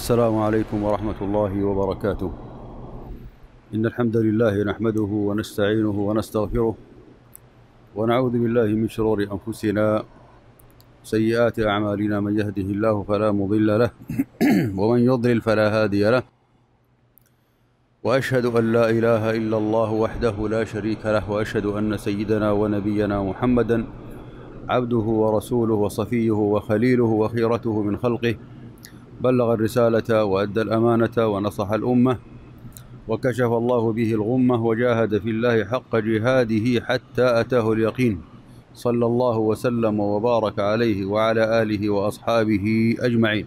السلام عليكم ورحمة الله وبركاته إن الحمد لله نحمده ونستعينه ونستغفره ونعوذ بالله من شرور أنفسنا سيئات أعمالنا من يهده الله فلا مضل له ومن يضلل فلا هادي له وأشهد أن لا إله إلا الله وحده لا شريك له وأشهد أن سيدنا ونبينا محمدًا عبده ورسوله وصفيه وخليله وخيرته من خلقه بلغ الرسالة وأدى الأمانة ونصح الأمة وكشف الله به الغمة وجاهد في الله حق جهاده حتى أتاه اليقين صلى الله وسلم وبارك عليه وعلى آله وأصحابه أجمعين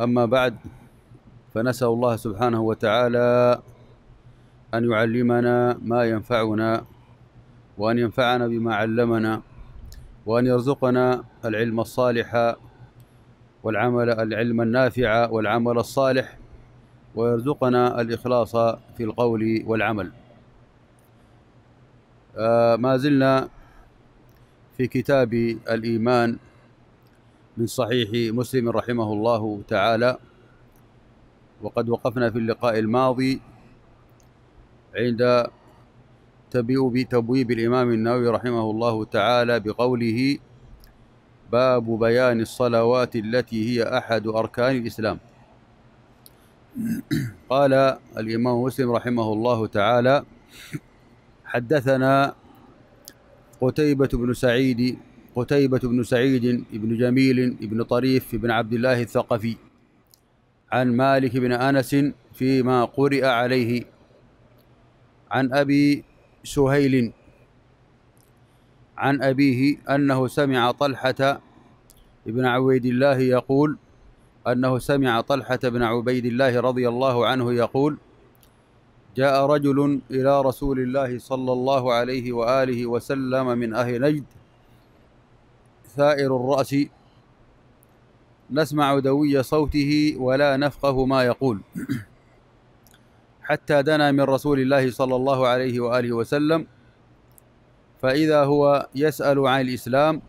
أما بعد فنسأل الله سبحانه وتعالى أن يعلمنا ما ينفعنا وأن ينفعنا بما علمنا وأن يرزقنا العلم الصالح والعمل العلم النافع والعمل الصالح ويرزقنا الإخلاص في القول والعمل آه، ما زلنا في كتاب الإيمان من صحيح مسلم رحمه الله تعالى وقد وقفنا في اللقاء الماضي عند تبويب الإمام النووي رحمه الله تعالى بقوله باب بيان الصلوات التي هي أحد أركان الإسلام قال الإمام مسلم رحمه الله تعالى حدثنا قتيبة بن سعيد قتيبة بن سعيد بن جميل بن طريف بن عبد الله الثقفي عن مالك بن أنس فيما قرئ عليه عن أبي سهيل عن أبيه أنه سمع طلحة بن عبيد الله يقول أنه سمع طلحة بن عبيد الله رضي الله عنه يقول جاء رجل إلى رسول الله صلى الله عليه وآله وسلم من أهل نجد ثائر الرأس نسمع دوي صوته ولا نفقه ما يقول حتى دنا من رسول الله صلى الله عليه وآله وسلم فإذا هو يسأل عن الإسلام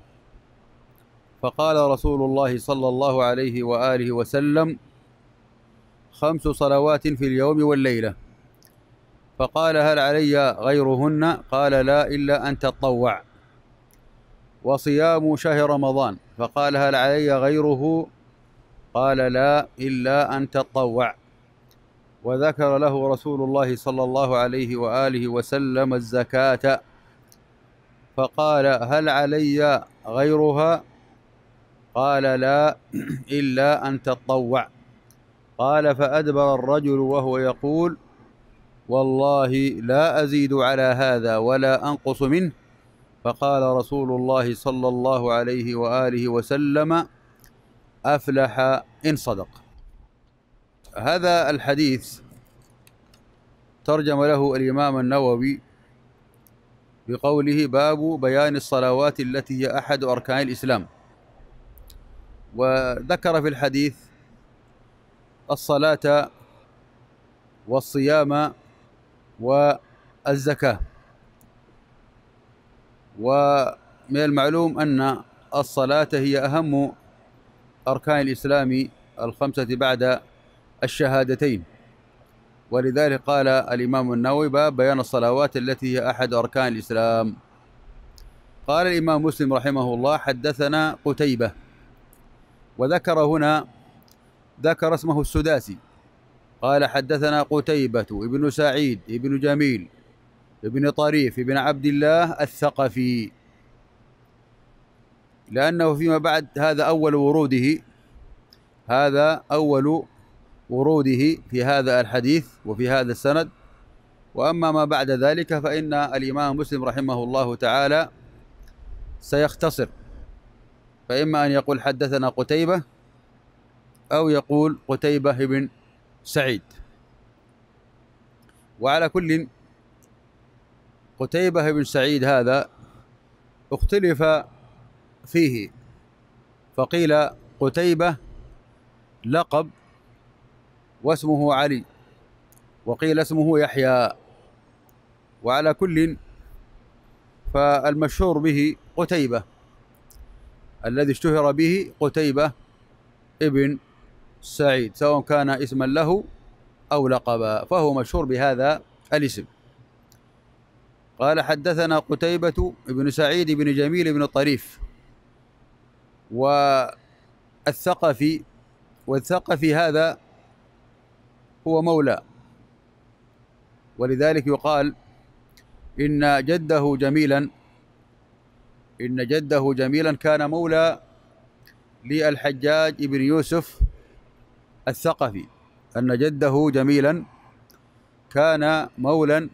فقال رسول الله صلى الله عليه وآله وسلم خمس صلوات في اليوم والليلة فقال هل علي غيرهن قال لا إلا أن تطوع وصيام شهر رمضان فقال هل علي غيره قال لا إلا أن تطوع وذكر له رسول الله صلى الله عليه وآله وسلم الزكاة فقال هل علي غيرها قال لا إلا أن تطوع قال فأدبر الرجل وهو يقول والله لا أزيد على هذا ولا أنقص منه فقال رسول الله صلى الله عليه وآله وسلم أفلح إن صدق هذا الحديث ترجم له الإمام النووي بقوله باب بيان الصلوات التي هي أحد أركان الإسلام وذكر في الحديث الصلاة والصيام والزكاة ومن المعلوم أن الصلاة هي أهم أركان الإسلام الخمسة بعد الشهادتين ولذلك قال الإمام النووي باب بيان الصلوات التي هي أحد أركان الإسلام قال الإمام مسلم رحمه الله حدثنا قتيبة وذكر هنا ذكر اسمه السداسي قال حدثنا قتيبة ابن سعيد ابن جميل ابن طريف ابن عبد الله الثقفي لأنه فيما بعد هذا أول وروده هذا أول وروده في هذا الحديث وفي هذا السند وأما ما بعد ذلك فإن الإمام مسلم رحمه الله تعالى سيختصر فإما أن يقول حدثنا قتيبة أو يقول قتيبة بن سعيد وعلى كل قتيبة بن سعيد هذا اختلف فيه فقيل قتيبة لقب واسمه علي وقيل اسمه يحيى وعلى كل فالمشهور به قتيبة الذي اشتهر به قتيبة ابن سعيد سواء كان اسما له أو لقبا فهو مشهور بهذا الاسم قال حدثنا قتيبة بن سعيد بن جميل بن الطريف والثقفي والثقفي هذا هو مولى ولذلك يقال إن جده جميلا إن جده جميلا كان مولى للحجاج ابن يوسف الثقفي أن جده جميلا كان مولا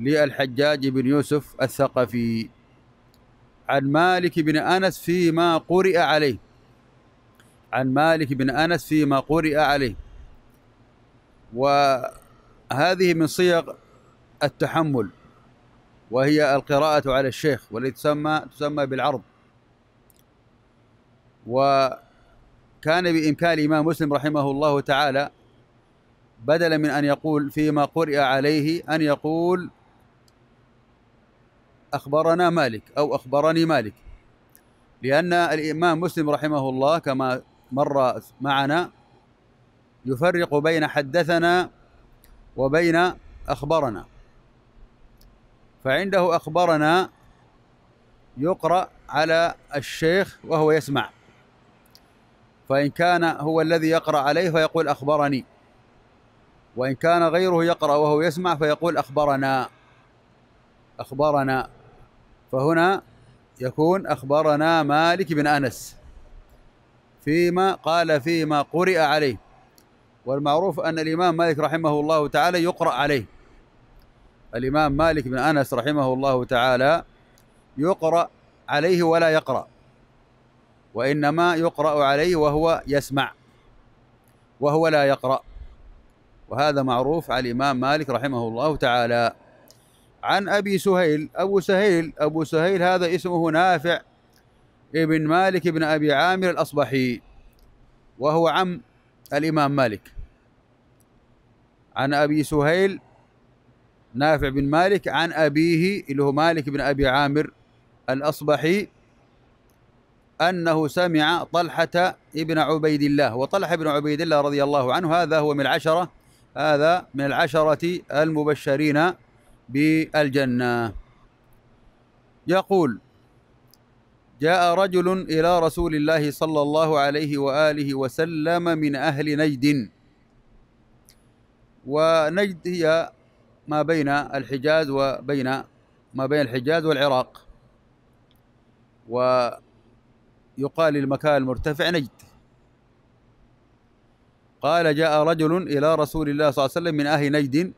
للحجاج بن يوسف الثقفي عن مالك بن أنس فيما قرئ عليه عن مالك بن أنس فيما قرئ عليه وهذه من صيغ التحمل وهي القراءة على الشيخ والتي تسمى تسمى بالعرض وكان بإمكان الإمام مسلم رحمه الله تعالى بدلا من أن يقول فيما قرئ عليه أن يقول أخبرنا مالك أو أخبرني مالك لأن الإمام مسلم رحمه الله كما مر معنا يفرق بين حدثنا وبين أخبرنا فعنده أخبرنا يقرأ على الشيخ وهو يسمع فإن كان هو الذي يقرأ عليه فيقول أخبرني وإن كان غيره يقرأ وهو يسمع فيقول أخبرنا أخبرنا فهنا يكون أخبرنا مالك بن أنس فيما قال فيما قرئ عليه والمعروف أن الإمام مالك رحمه الله تعالى يقرأ عليه الإمام مالك بن أنس رحمه الله تعالى يقرأ عليه ولا يقرأ وإنما يقرأ عليه وهو يسمع وهو لا يقرأ وهذا معروف على الإمام مالك رحمه الله تعالى عن أبي سهيل أبو سهيل أبو سهيل هذا اسمه نافع ابن مالك بن أبي عامر الأصبحي وهو عم الإمام مالك عن أبي سهيل نافع بن مالك عن أبيه اللي هو مالك بن أبي عامر الأصبحي أنه سمع طلحة ابن عبيد الله وطلحة بن عبيد الله رضي الله عنه هذا هو من العشرة هذا من العشرة المبشرين بالجنة يقول جاء رجل إلى رسول الله صلى الله عليه وآله وسلم من أهل نجد ونجد هي ما بين الحجاز وبين ما بين الحجاز والعراق ويقال المكان المرتفع نجد قال جاء رجل إلى رسول الله صلى الله عليه وسلم من أهل نجد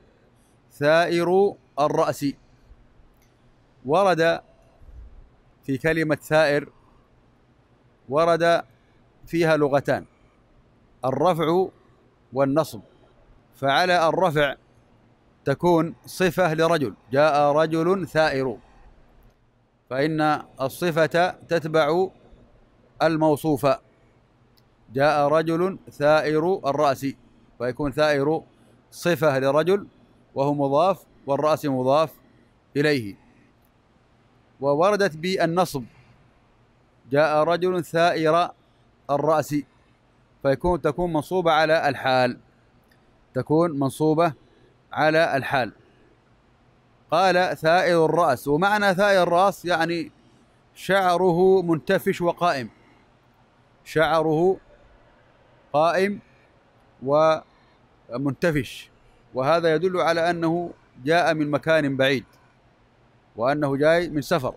ثائر الرأس ورد في كلمة ثائر ورد فيها لغتان الرفع والنصب فعلى الرفع تكون صفة لرجل جاء رجل ثائر فإن الصفة تتبع الموصوف جاء رجل ثائر الرأس فيكون ثائر صفة لرجل وهو مضاف والرأس مضاف إليه ووردت بالنصب جاء رجل ثائر الرأس فيكون تكون منصوبة على الحال تكون منصوبة على الحال قال ثائر الرأس ومعنى ثائر الرأس يعني شعره منتفش وقائم شعره قائم ومنتفش وهذا يدل على أنه جاء من مكان بعيد وأنه جاي من سفر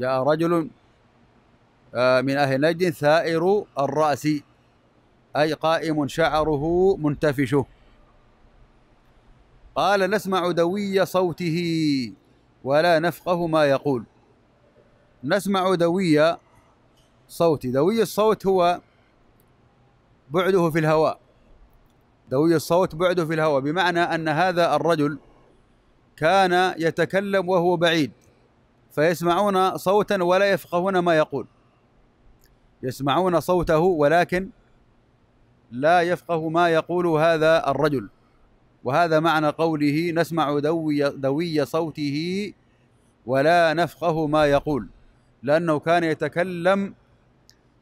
جاء رجل آه، من أهل نجد ثائر الرأس أي قائم شعره منتفشه قال نسمع دوي صوته ولا نفقه ما يقول نسمع دوي صوته دوي الصوت هو بعده في الهواء دوي الصوت بعده في الهواء بمعنى أن هذا الرجل كان يتكلم وهو بعيد فيسمعون صوتا ولا يفقهون ما يقول يسمعون صوته ولكن لا يفقه ما يقول هذا الرجل وهذا معنى قوله نسمع دوي, دوي صوته ولا نفقه ما يقول لأنه كان يتكلم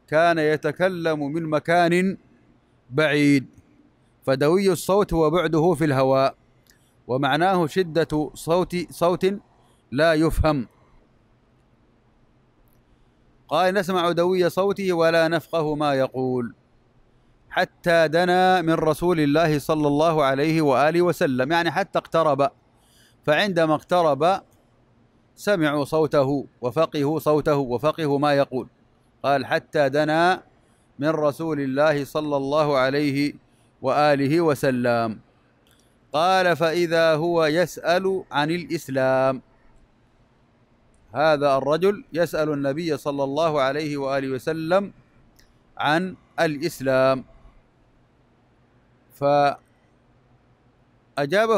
كان يتكلم من مكان بعيد فدوي الصوت هو بعده في الهواء ومعناه شدة صوت صوت لا يفهم قال نسمع دوي صوته ولا نفقه ما يقول حتى دنا من رسول الله صلى الله عليه وآله وسلم يعني حتى اقترب فعندما اقترب سمعوا صوته وفقهوا صوته وفقهوا ما يقول قال حتى دنا من رسول الله صلى الله عليه وآله وسلم قال فإذا هو يسأل عن الإسلام هذا الرجل يسأل النبي صلى الله عليه وآله وسلم عن الإسلام فأجابه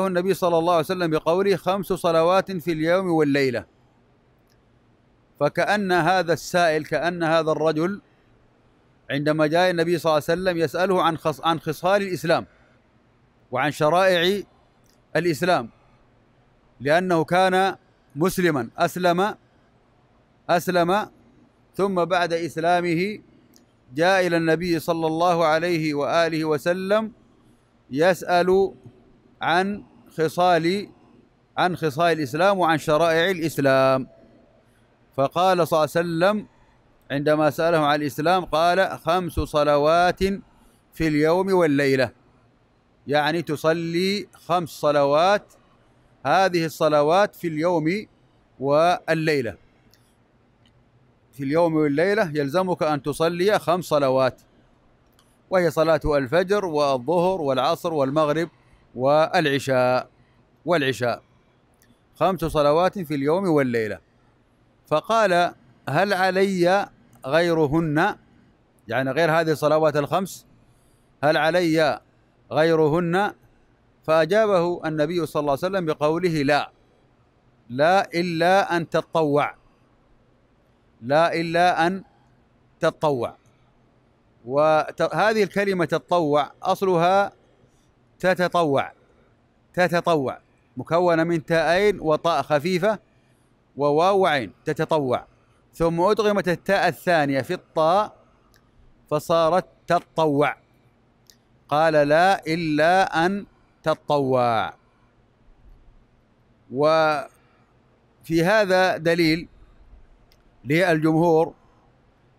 النبي صلى الله عليه وسلم بقوله خمس صلوات في اليوم والليلة فكأن هذا السائل كأن هذا الرجل عندما جاء النبي صلى الله عليه وسلم يسأله عن خص عن خصال الإسلام وعن شرائع الإسلام لأنه كان مسلما أسلم أسلم ثم بعد إسلامه جاء إلى النبي صلى الله عليه وآله وسلم يسأل عن خصال عن خصال الإسلام وعن شرائع الإسلام فقال صلى الله عليه وسلم عندما سأله عن الإسلام قال خمس صلوات في اليوم والليلة يعني تصلي خمس صلوات هذه الصلوات في اليوم والليلة في اليوم والليلة يلزمك أن تصلي خمس صلوات وهي صلاة الفجر والظهر والعصر والمغرب والعشاء والعشاء خمس صلوات في اليوم والليلة فقال هل علي غيرهن يعني غير هذه الصلوات الخمس هل علي غيرهن فأجابه النبي صلى الله عليه وسلم بقوله لا لا إلا أن تتطوع لا إلا أن تتطوع وهذه الكلمة تتطوع أصلها تتطوع تتطوع مكونة من تاءين وطاء خفيفة وواو وعين تتطوع ثم أدغمت التاء الثانية في الطاء فصارت تتطوع قال لا إلا أن تطوع وفي هذا دليل للجمهور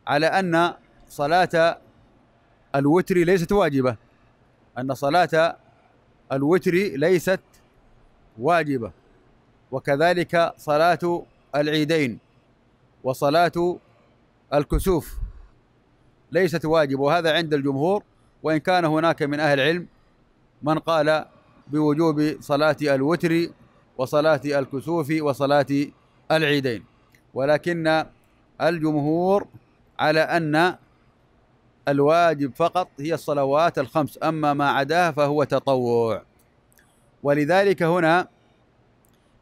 على أن صلاة الوتر ليست واجبة أن صلاة الوتر ليست واجبة وكذلك صلاة العيدين وصلاة الكسوف ليست واجبة وهذا عند الجمهور وإن كان هناك من أهل العلم من قال بوجوب صلاة الوتر وصلاة الكسوف وصلاة العيدين ولكن الجمهور على أن الواجب فقط هي الصلوات الخمس أما ما عداها فهو تطوع ولذلك هنا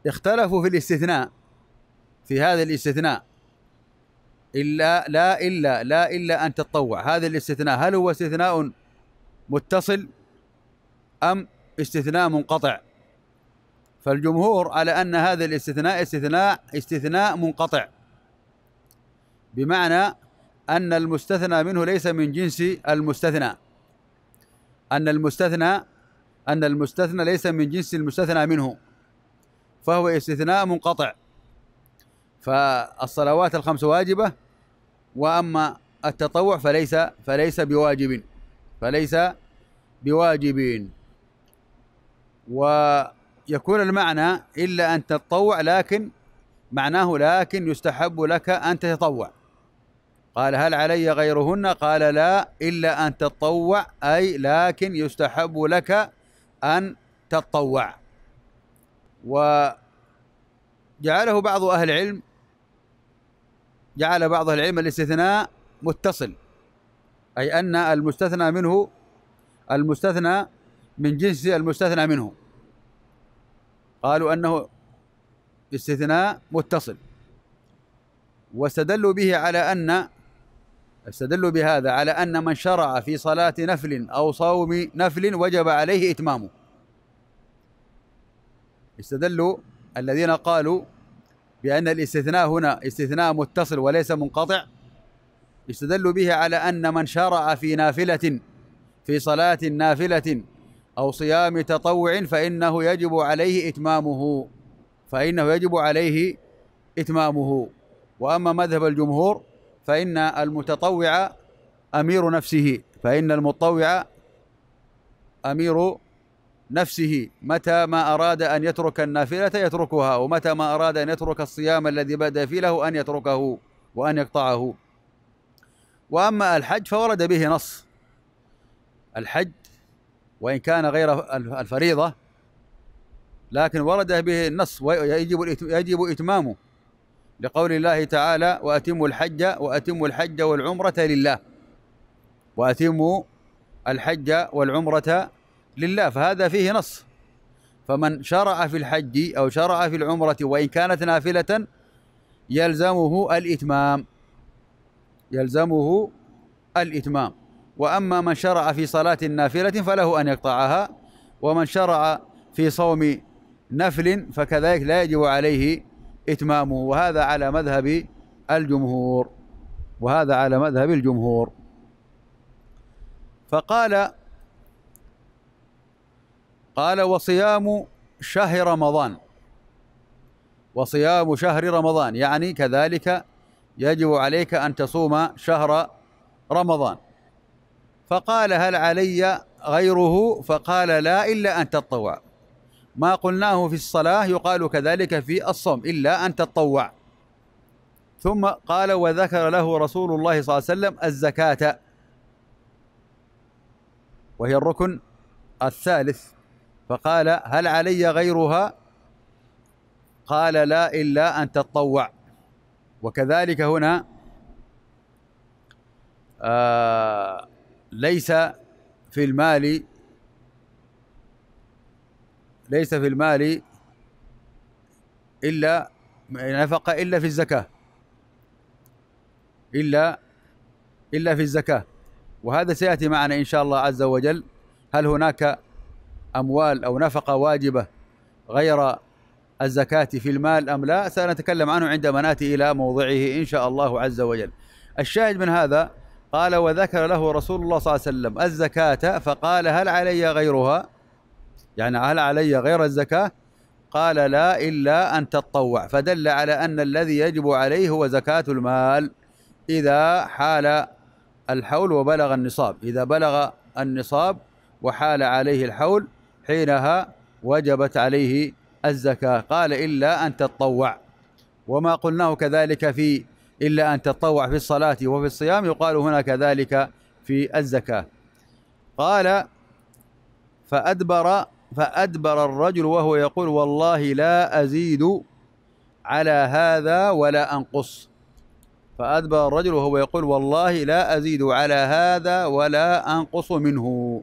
اختلفوا في الاستثناء في هذا الاستثناء إلا لا إلا لا إلا أن تتطوع هذا الاستثناء هل هو استثناء متصل أم استثناء منقطع فالجمهور على أن هذا الاستثناء استثناء استثناء منقطع بمعنى أن المستثنى منه ليس من جنس المستثنى أن المستثنى أن المستثنى ليس من جنس المستثنى منه فهو استثناء منقطع فالصلوات الخمس واجبة وأما التطوع فليس فليس بواجب فليس بواجبين ويكون المعنى إلا أن تتطوع لكن معناه لكن يستحب لك أن تتطوع قال هل علي غيرهن قال لا إلا أن تتطوع أي لكن يستحب لك أن تتطوع وجعله بعض أهل العلم جعل بعض العلم الاستثناء متصل أي أن المستثنى منه المستثنى من جنس المستثنى منه قالوا أنه استثناء متصل واستدلوا به على أن استدلوا بهذا على أن من شرع في صلاة نفل أو صوم نفل وجب عليه إتمامه استدلوا الذين قالوا بأن الاستثناء هنا استثناء متصل وليس منقطع يستدل به على أن من شرع في نافلة في صلاة نافلة أو صيام تطوع فإنه يجب عليه إتمامه فإنه يجب عليه إتمامه وأما مذهب الجمهور فإن المتطوع أمير نفسه فإن المتطوع أمير نفسه متى ما أراد أن يترك النافلة يتركها ومتى ما أراد أن يترك الصيام الذي بدأ فيه له أن يتركه وأن يقطعه وأما الحج فورد به نص الحج وإن كان غير الفريضة لكن ورد به النص ويجب يجب إتمامه لقول الله تعالى وأتموا الحج وأتموا الحج والعمرة لله وأتموا الحج والعمرة لله فهذا فيه نص فمن شرع في الحج أو شرع في العمرة وإن كانت نافلة يلزمه الإتمام يلزمه الإتمام وأما من شرع في صلاة نافلة فله أن يقطعها ومن شرع في صوم نفل فكذلك لا يجب عليه إتمامه وهذا على مذهب الجمهور وهذا على مذهب الجمهور فقال قال وصيام شهر رمضان وصيام شهر رمضان يعني كذلك يجب عليك أن تصوم شهر رمضان فقال هل علي غيره فقال لا إلا أن تطوع ما قلناه في الصلاة يقال كذلك في الصوم إلا أن تطوع ثم قال وذكر له رسول الله صلى الله عليه وسلم الزكاة وهي الركن الثالث فقال هل علي غيرها قال لا إلا أن تطوع وكذلك هنا آه ليس في المال ليس في المال إلا نفقة إلا في الزكاة إلا إلا في الزكاة وهذا سيأتي معنا إن شاء الله عز وجل هل هناك أموال أو نفقة واجبة غير الزكاة في المال أم لا سنتكلم عنه عندما نأتي إلى موضعه إن شاء الله عز وجل الشاهد من هذا قال وذكر له رسول الله صلى الله عليه وسلم الزكاة فقال هل علي غيرها يعني هل علي غير الزكاة قال لا إلا أن تتطوع فدل على أن الذي يجب عليه هو زكاة المال إذا حال الحول وبلغ النصاب إذا بلغ النصاب وحال عليه الحول حينها وجبت عليه الزكاة قال إلا أن تطوع وما قلناه كذلك في إلا أن تطوع في الصلاة وفي الصيام يقال هنا كذلك في الزكاة قال فأدبر فأدبر الرجل وهو يقول والله لا أزيد على هذا ولا أنقص فأدبر الرجل وهو يقول والله لا أزيد على هذا ولا أنقص منه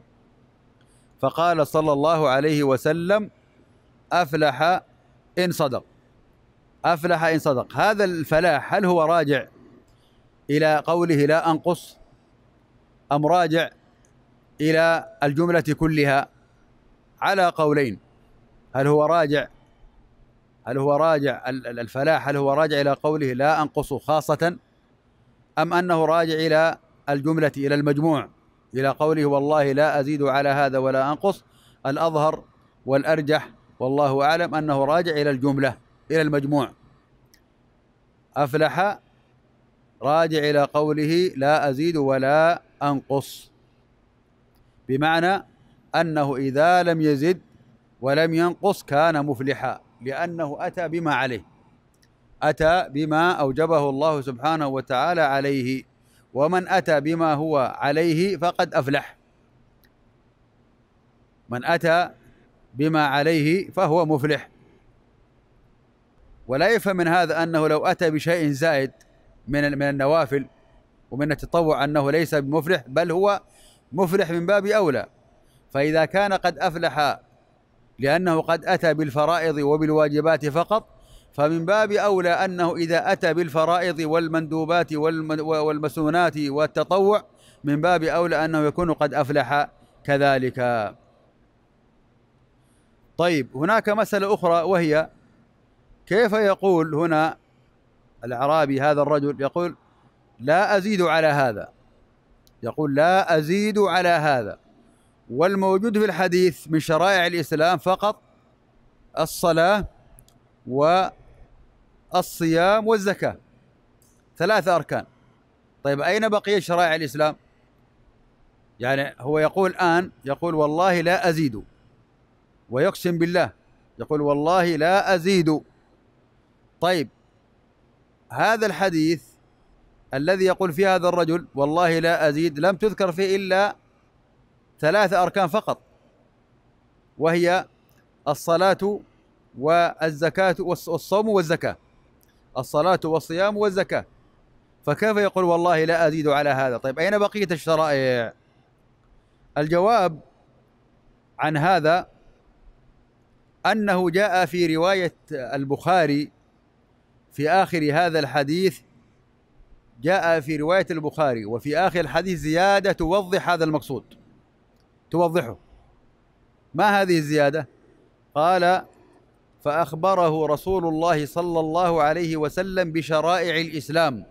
فقال صلى الله عليه وسلم أفلح إن صدق أفلح إن صدق هذا الفلاح هل هو راجع إلى قوله لا أنقص أم راجع إلى الجملة كلها على قولين هل هو راجع هل هو راجع الفلاح هل هو راجع إلى قوله لا أنقص خاصة أم أنه راجع إلى الجملة إلى المجموع إلى قوله والله لا أزيد على هذا ولا أنقص الأظهر والأرجح والله أعلم أنه راجع إلى الجملة إلى المجموع أفلح راجع إلى قوله لا أزيد ولا أنقص بمعنى أنه إذا لم يزد ولم ينقص كان مفلحا لأنه أتى بما عليه أتى بما أوجبه الله سبحانه وتعالى عليه ومن أتى بما هو عليه فقد أفلح من أتى بما عليه فهو مفلح ولا يفهم من هذا انه لو اتى بشيء زائد من من النوافل ومن التطوع انه ليس بمفلح بل هو مفلح من باب اولى فاذا كان قد افلح لانه قد اتى بالفرائض وبالواجبات فقط فمن باب اولى انه اذا اتى بالفرائض والمندوبات والمسونات والتطوع من باب اولى انه يكون قد افلح كذلك طيب هناك مسألة أخرى وهي كيف يقول هنا الأعرابي هذا الرجل يقول لا أزيد على هذا يقول لا أزيد على هذا والموجود في الحديث من شرائع الإسلام فقط الصلاة والصيام والزكاة ثلاثة أركان طيب أين بقية شرائع الإسلام؟ يعني هو يقول الآن يقول والله لا أزيد ويقسم بالله يقول والله لا أزيد طيب هذا الحديث الذي يقول فيه هذا الرجل والله لا أزيد لم تذكر فيه إلا ثلاثة أركان فقط وهي الصلاة والزكاة والصوم والزكاة الصلاة والصيام والزكاة فكيف يقول والله لا أزيد على هذا طيب أين بقية الشرائع الجواب عن هذا انه جاء في روايه البخاري في اخر هذا الحديث جاء في روايه البخاري وفي اخر الحديث زياده توضح هذا المقصود توضحه ما هذه الزياده قال فاخبره رسول الله صلى الله عليه وسلم بشرائع الاسلام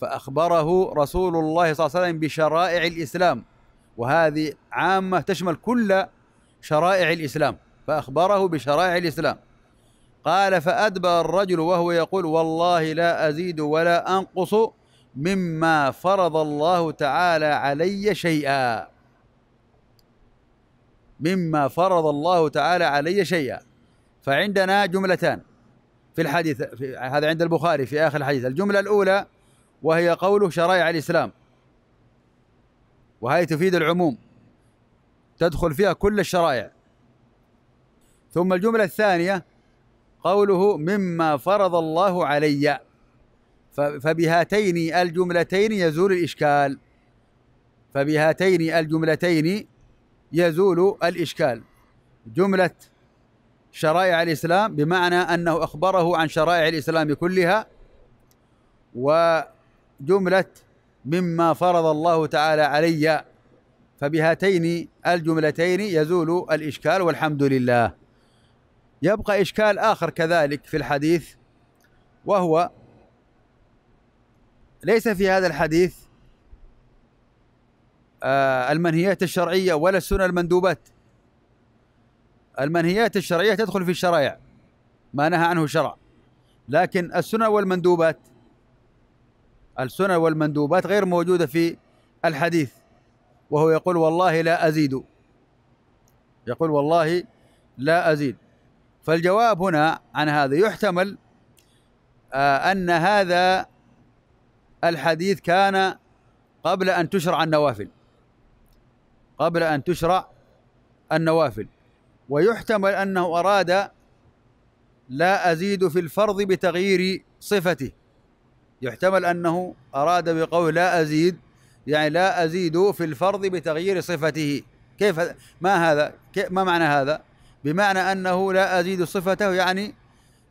فاخبره رسول الله صلى الله عليه وسلم بشرائع الاسلام وهذه عامه تشمل كل شرائع الاسلام فأخبره بشرائع الإسلام قال فأدبر الرجل وهو يقول والله لا أزيد ولا أنقص مما فرض الله تعالى علي شيئا مما فرض الله تعالى علي شيئا فعندنا جملتان في الحديث في هذا عند البخاري في آخر الحديث الجملة الأولى وهي قوله شرائع الإسلام وهي تفيد العموم تدخل فيها كل الشرائع ثم الجملة الثانية قوله مما فرض الله علي فبهاتين الجملتين يزول الإشكال فبهاتين الجملتين يزول الإشكال جملة شرائع الإسلام بمعنى أنه أخبره عن شرائع الإسلام كلها وجملة مما فرض الله تعالى علي فبهاتين الجملتين يزول الإشكال والحمد لله يبقى إشكال آخر كذلك في الحديث وهو ليس في هذا الحديث آه، المنهيات الشرعية ولا السنن المندوبات المنهيات الشرعية تدخل في الشرائع ما نهى عنه الشرع لكن السنن والمندوبات السنن والمندوبات غير موجودة في الحديث وهو يقول والله لا أزيد يقول والله لا أزيد فالجواب هنا عن هذا يحتمل آه، أن هذا الحديث كان قبل أن تشرع النوافل قبل أن تشرع النوافل ويحتمل أنه أراد لا أزيد في الفرض بتغيير صفته يحتمل أنه أراد بقول لا أزيد يعني لا أزيد في الفرض بتغيير صفته كيف ما هذا ما معنى هذا بمعنى أنه لا أزيد صفته يعني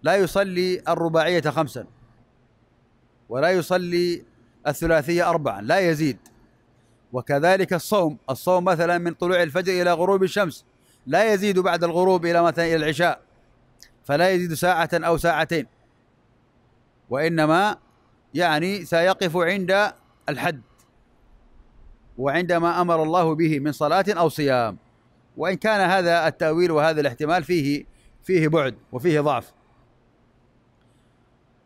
لا يصلي الرباعية خمسا ولا يصلي الثلاثية أربعا لا يزيد وكذلك الصوم الصوم مثلا من طلوع الفجر إلى غروب الشمس لا يزيد بعد الغروب إلى مثلا إلى العشاء فلا يزيد ساعة أو ساعتين وإنما يعني سيقف عند الحد وعندما أمر الله به من صلاة أو صيام وإن كان هذا التأويل وهذا الاحتمال فيه فيه بعد وفيه ضعف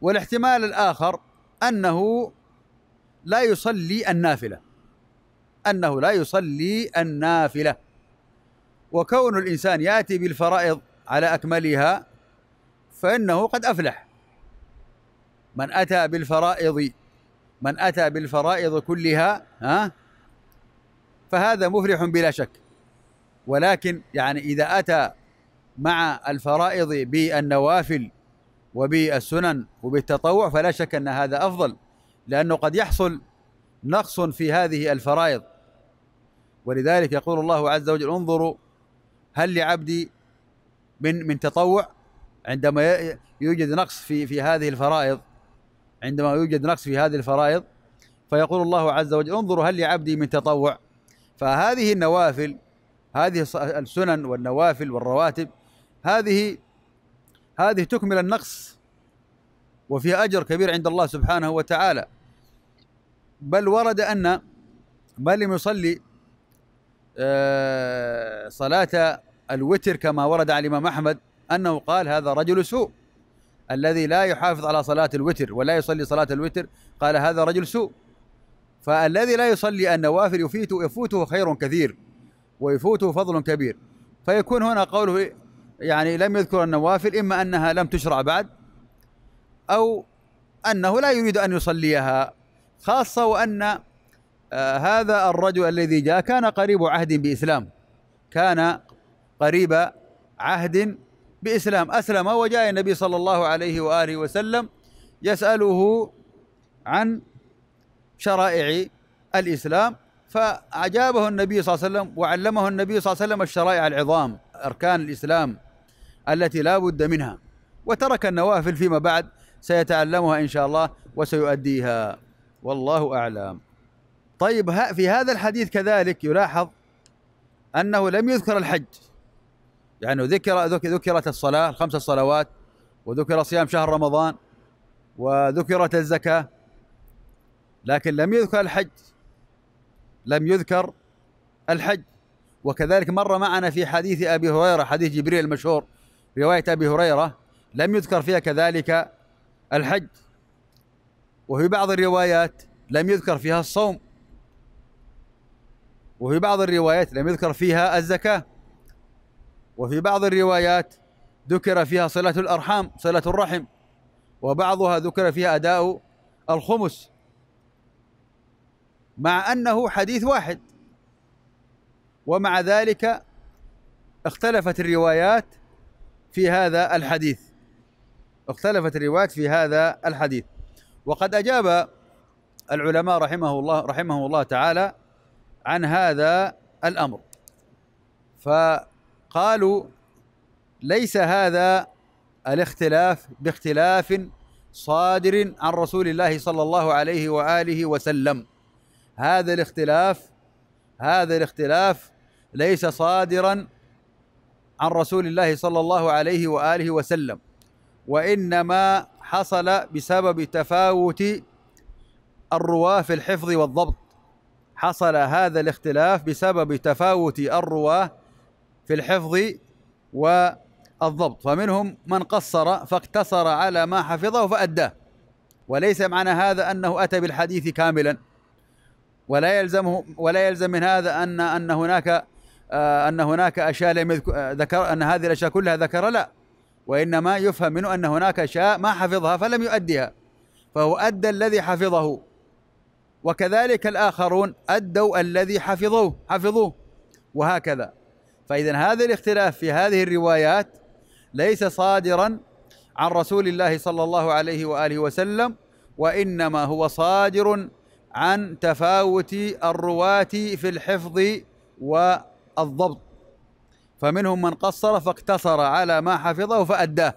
والاحتمال الآخر أنه لا يصلي النافلة أنه لا يصلي النافلة وكون الإنسان يأتي بالفرائض على أكملها فإنه قد أفلح من أتى بالفرائض من أتى بالفرائض كلها ها فهذا مفلح بلا شك ولكن يعني إذا أتى مع الفرائض بالنوافل وبالسنن وبالتطوع فلا شك أن هذا أفضل لأنه قد يحصل نقص في هذه الفرائض ولذلك يقول الله عز وجل انظروا هل لعبدي من من تطوع عندما يوجد نقص في في هذه الفرائض عندما يوجد نقص في هذه الفرائض فيقول الله عز وجل انظروا هل لعبدي من تطوع فهذه النوافل هذه السنن والنوافل والرواتب هذه هذه تكمل النقص وفي أجر كبير عند الله سبحانه وتعالى بل ورد أن من لم يصلي آه، صلاة الوتر كما ورد عن الإمام أحمد أنه قال هذا رجل سوء الذي لا يحافظ على صلاة الوتر ولا يصلي صلاة الوتر قال هذا رجل سوء فالذي لا يصلي النوافل يفيته يفوته خير كثير ويفوته فضل كبير فيكون هنا قوله يعني لم يذكر النوافل إما أنها لم تشرع بعد أو أنه لا يريد أن يصليها خاصة وأن آه، هذا الرجل الذي جاء كان قريب عهد بإسلام كان قريب عهد بإسلام أسلم وجاء النبي صلى الله عليه وآله وسلم يسأله عن شرائع الإسلام فأجابه النبي صلى الله عليه وسلم وعلمه النبي صلى الله عليه وسلم الشرائع العظام أركان الإسلام التي لا بد منها وترك النوافل فيما بعد سيتعلمها إن شاء الله وسيؤديها والله أعلم طيب في هذا الحديث كذلك يلاحظ أنه لم يذكر الحج يعني ذكر ذكرت الصلاة الخمس الصلوات وذكر صيام شهر رمضان وذكرت الزكاة لكن لم يذكر الحج لم يذكر الحج وكذلك مر معنا في حديث أبي هريرة حديث جبريل المشهور رواية أبي هريرة لم يذكر فيها كذلك الحج وفي بعض الروايات لم يذكر فيها الصوم وفي بعض الروايات لم يذكر فيها الزكاة وفي بعض الروايات ذكر فيها صلة الأرحام صلة الرحم وبعضها ذكر فيها أداء الخمس مع أنه حديث واحد ومع ذلك اختلفت الروايات في هذا الحديث اختلفت الروايات في هذا الحديث وقد أجاب العلماء رحمه الله رحمه الله تعالى عن هذا الأمر فقالوا ليس هذا الاختلاف باختلاف صادر عن رسول الله صلى الله عليه وآله وسلم هذا الاختلاف هذا الاختلاف ليس صادرا عن رسول الله صلى الله عليه واله وسلم وانما حصل بسبب تفاوت الرواه في الحفظ والضبط حصل هذا الاختلاف بسبب تفاوت الرواه في الحفظ والضبط فمنهم من قصر فاقتصر على ما حفظه فاداه وليس معنى هذا انه اتى بالحديث كاملا ولا يلزمه ولا يلزم من هذا ان ان هناك آه، ان هناك اشياء لم آه، ذكر ان هذه الاشياء كلها ذكر لا وانما يفهم منه ان هناك اشياء ما حفظها فلم يؤدها فهو ادى الذي حفظه وكذلك الاخرون ادوا الذي حفظوه حفظوه وهكذا فاذا هذا الاختلاف في هذه الروايات ليس صادرا عن رسول الله صلى الله عليه واله وسلم وانما هو صادر عن تفاوت الرواة في الحفظ والضبط فمنهم من قصر فاقتصر على ما حفظه فأداه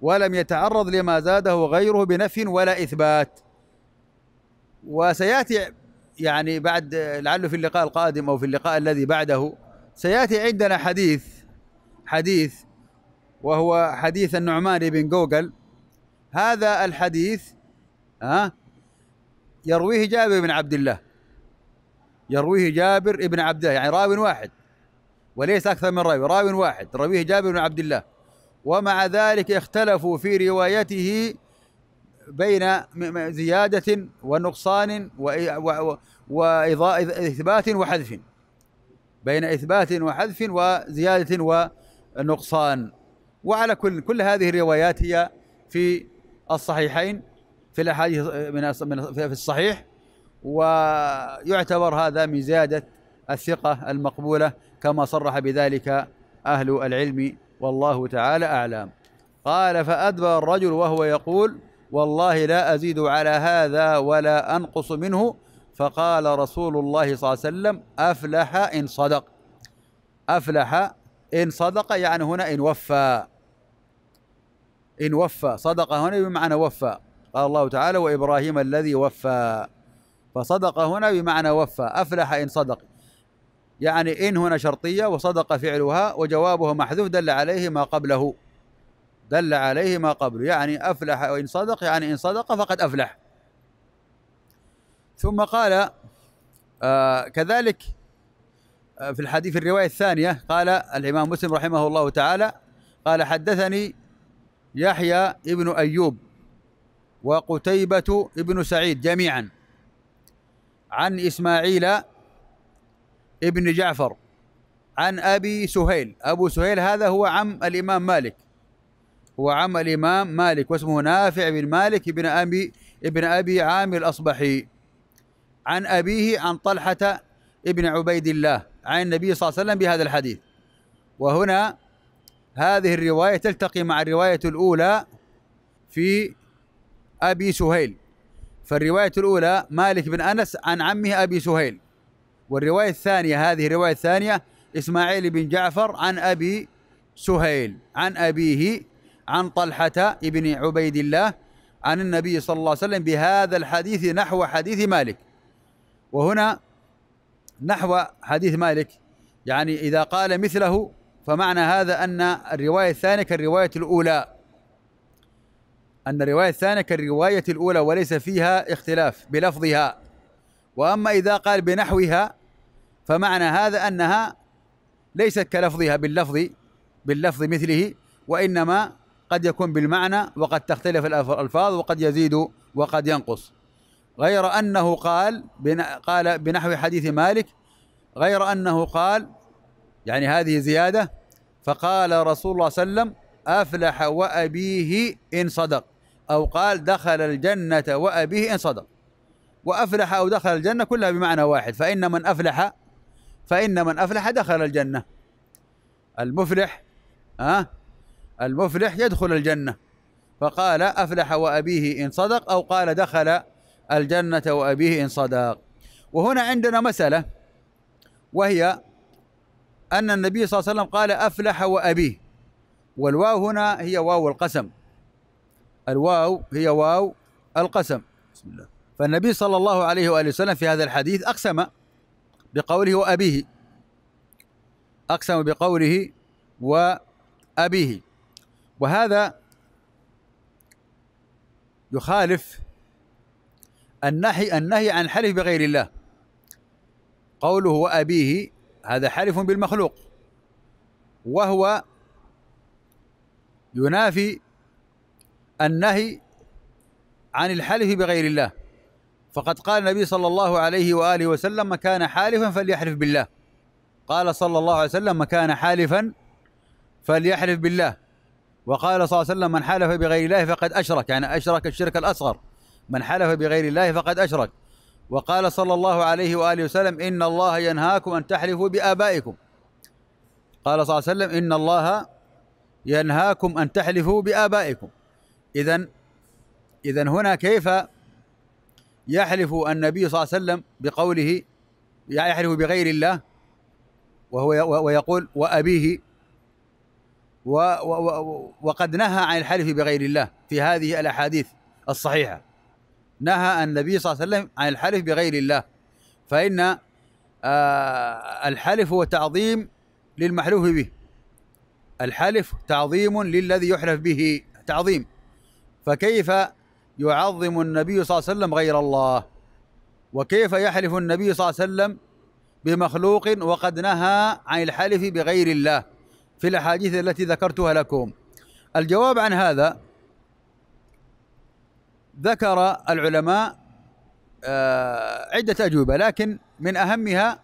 ولم يتعرض لما زاده غيره بنفي ولا إثبات وسيأتي يعني بعد لعله في اللقاء القادم أو في اللقاء الذي بعده سيأتي عندنا حديث حديث وهو حديث النعمان بن جوجل هذا الحديث ها يرويه جابر بن عبد الله يرويه جابر بن عبد الله يعني راوي واحد وليس أكثر من راوي راوي واحد رويه جابر بن عبد الله ومع ذلك اختلفوا في روايته بين زيادة ونقصان وإثبات وحذف بين إثبات وحذف وزيادة ونقصان وعلى كل كل هذه الروايات هي في الصحيحين في الاحاديث من في الصحيح ويعتبر هذا من زياده الثقه المقبوله كما صرح بذلك اهل العلم والله تعالى اعلم قال فادبر الرجل وهو يقول والله لا ازيد على هذا ولا انقص منه فقال رسول الله صلى الله عليه وسلم افلح ان صدق افلح ان صدق يعني هنا ان وفى ان وفى صدق هنا بمعنى وفى قال الله تعالى وإبراهيم الذي وفى فصدق هنا بمعنى وفى أفلح إن صدق يعني إن هنا شرطية وصدق فعلها وجوابه محذوف دل عليه ما قبله دل عليه ما قبله يعني أفلح وإن صدق يعني إن صدق فقد أفلح ثم قال آه كذلك آه في الحديث في الرواية الثانية قال الإمام مسلم رحمه الله تعالى قال حدثني يحيى ابن أيوب وقتيبة ابن سعيد جميعا عن إسماعيل ابن جعفر عن أبي سهيل أبو سهيل هذا هو عم الإمام مالك هو عم الإمام مالك واسمه نافع بن مالك ابن أبي ابن أبي عامر الأصبحي عن أبيه عن طلحة ابن عبيد الله عن النبي صلى الله عليه وسلم بهذا الحديث وهنا هذه الرواية تلتقي مع الرواية الأولى في أبي سهيل فالرواية الأولى مالك بن أنس عن عمه أبي سهيل والرواية الثانية هذه الرواية الثانية إسماعيل بن جعفر عن أبي سهيل عن أبيه عن طلحة ابن عبيد الله عن النبي صلى الله عليه وسلم بهذا الحديث نحو حديث مالك وهنا نحو حديث مالك يعني إذا قال مثله فمعنى هذا أن الرواية الثانية كالرواية الأولى أن الرواية الثانية كالرواية الأولى وليس فيها اختلاف بلفظها وأما إذا قال بنحوها فمعنى هذا أنها ليست كلفظها باللفظ باللفظ مثله وإنما قد يكون بالمعنى وقد تختلف الألفاظ وقد يزيد وقد ينقص غير أنه قال قال بنحو حديث مالك غير أنه قال يعني هذه زيادة فقال رسول الله صلى الله عليه وسلم أفلح وأبيه إن صدق أو قال دخل الجنة وأبيه إن صدق وأفلح أو دخل الجنة كلها بمعنى واحد فإن من أفلح فإن من أفلح دخل الجنة المفلح ها المفلح يدخل الجنة فقال أفلح وأبيه إن صدق أو قال دخل الجنة وأبيه إن صدق وهنا عندنا مسألة وهي أن النبي صلى الله عليه وسلم قال أفلح وأبيه والواو هنا هي واو القسم الواو هي واو القسم بسم الله فالنبي صلى الله عليه وآله وسلم في هذا الحديث أقسم بقوله وأبيه أقسم بقوله وأبيه وهذا يخالف النهي النهي عن حلف بغير الله قوله وأبيه هذا حلف بالمخلوق وهو ينافي النهي عن الحلف بغير الله فقد قال النبي صلى الله عليه وآله وسلم من كان حالفا فليحلف بالله قال صلى الله عليه وسلم من كان حالفا فليحلف بالله وقال صلى الله عليه وسلم من حلف بغير الله فقد أشرك يعني أشرك الشرك الأصغر من حلف بغير الله فقد أشرك وقال صلى الله عليه وآله وسلم إن الله ينهاكم أن تحلفوا بآبائكم قال صلى الله عليه وسلم إن الله ينهاكم أن تحلفوا بآبائكم إذا إذا هنا كيف يحلف النبي صلى الله عليه وسلم بقوله يحلف بغير الله وهو ويقول وأبيه و و وقد نهى عن الحلف بغير الله في هذه الأحاديث الصحيحة نهى النبي صلى الله عليه وسلم عن الحلف بغير الله فإن آه، الحلف هو تعظيم للمحلوف به الحلف تعظيم للذي يحلف به تعظيم فكيف يعظم النبي صلى الله عليه وسلم غير الله وكيف يحلف النبي صلى الله عليه وسلم بمخلوق وقد نهى عن الحلف بغير الله في الاحاديث التي ذكرتها لكم الجواب عن هذا ذكر العلماء آه، عدة أجوبة لكن من أهمها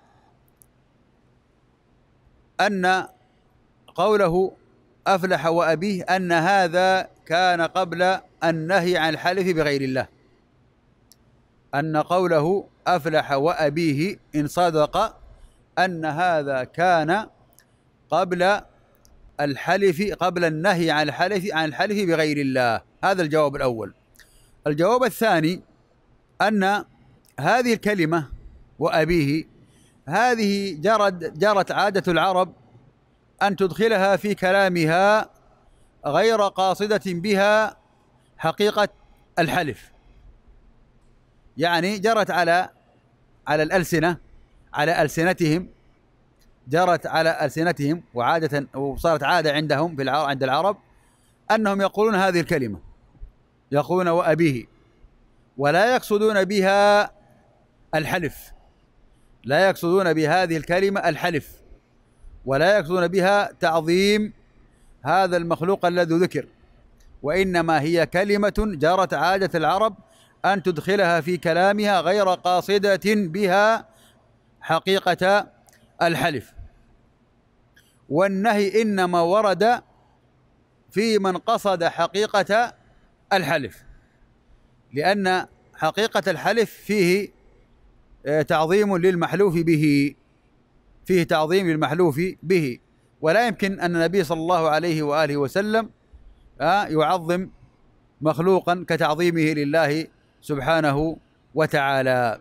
أن قوله أفلح وأبيه أن هذا كان قبل النهي عن الحلف بغير الله أن قوله أفلح وأبيه إن صدق أن هذا كان قبل الحلف قبل النهي عن الحلف عن الحلف بغير الله هذا الجواب الأول الجواب الثاني أن هذه الكلمة وأبيه هذه جرت جرت عادة العرب أن تدخلها في كلامها غير قاصدة بها حقيقة الحلف يعني جرت على على الألسنة على ألسنتهم جرت على ألسنتهم وعادة وصارت عادة عندهم في العرب عند العرب أنهم يقولون هذه الكلمة يقولون وأبيه ولا يقصدون بها الحلف لا يقصدون بهذه الكلمة الحلف ولا يقصدون بها تعظيم هذا المخلوق الذي ذكر وإنما هي كلمة جرت عادة العرب أن تدخلها في كلامها غير قاصدة بها حقيقة الحلف والنهي إنما ورد في من قصد حقيقة الحلف لأن حقيقة الحلف فيه آه، تعظيم للمحلوف به فيه تعظيم للمحلوف به ولا يمكن أن النبي صلى الله عليه وآله وسلم آه، يعظم مخلوقا كتعظيمه لله سبحانه وتعالى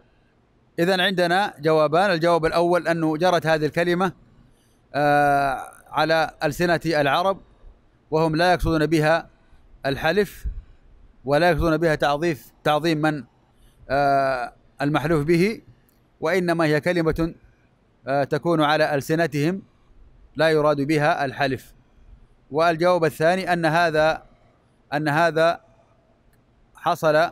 إذا عندنا جوابان الجواب الأول أنه جرت هذه الكلمة آه، على ألسنة العرب وهم لا يقصدون بها الحلف ولا يقصدون بها تعظيف تعظيم من آه، المحلوف به وإنما هي كلمة تكون على ألسنتهم لا يراد بها الحلف والجواب الثاني أن هذا أن هذا حصل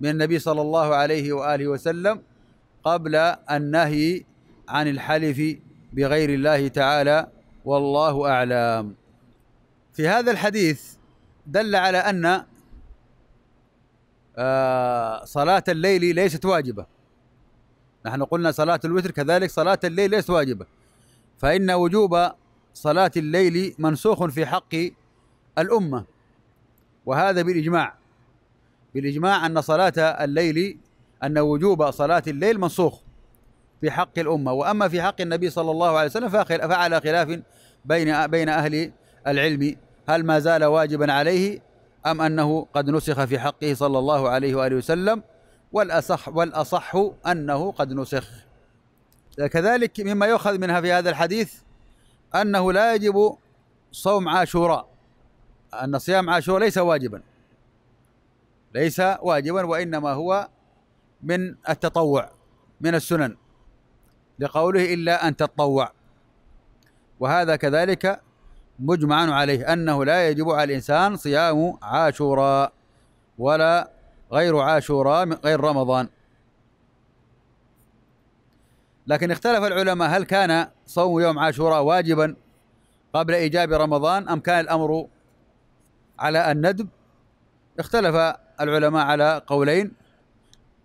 من النبي صلى الله عليه وآله وسلم قبل النهي عن الحلف بغير الله تعالى والله أعلم في هذا الحديث دل على أن آه، صلاة الليل ليست واجبة نحن قلنا صلاة الوتر كذلك صلاة الليل ليست واجبة فإن وجوب صلاة الليل منسوخ في حق الأمة وهذا بالإجماع بالإجماع أن صلاة الليل أن وجوب صلاة الليل منسوخ في حق الأمة وأما في حق النبي صلى الله عليه وسلم فعلى خلاف بين بين أهل العلم هل ما زال واجبا عليه أم أنه قد نسخ في حقه صلى الله عليه وآله وسلم والأصح والأصح أنه قد نسخ كذلك مما يؤخذ منها في هذا الحديث أنه لا يجب صوم عاشوراء أن صيام عاشوراء ليس واجبا ليس واجبا وإنما هو من التطوع من السنن لقوله إلا أن تتطوع وهذا كذلك مجمع عليه أنه لا يجب على الإنسان صيام عاشوراء ولا غير عاشوراء غير رمضان لكن اختلف العلماء هل كان صوم يوم عاشوراء واجبا قبل إيجاب رمضان أم كان الأمر على الندب اختلف العلماء على قولين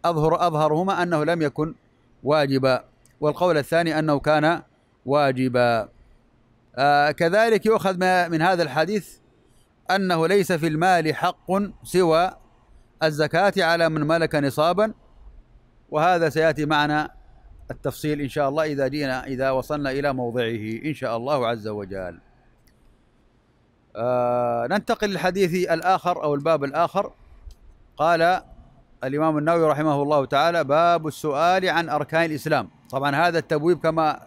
أظهر أظهرهما أنه لم يكن واجبا والقول الثاني أنه كان واجبا آه كذلك يؤخذ من هذا الحديث أنه ليس في المال حق سوى الزكاة على من ملك نصابا وهذا سيأتي معنا التفصيل إن شاء الله إذا جينا إذا وصلنا إلى موضعه إن شاء الله عز وجل آه ننتقل للحديث الآخر أو الباب الآخر قال الإمام النووي رحمه الله تعالى باب السؤال عن أركان الإسلام طبعا هذا التبويب كما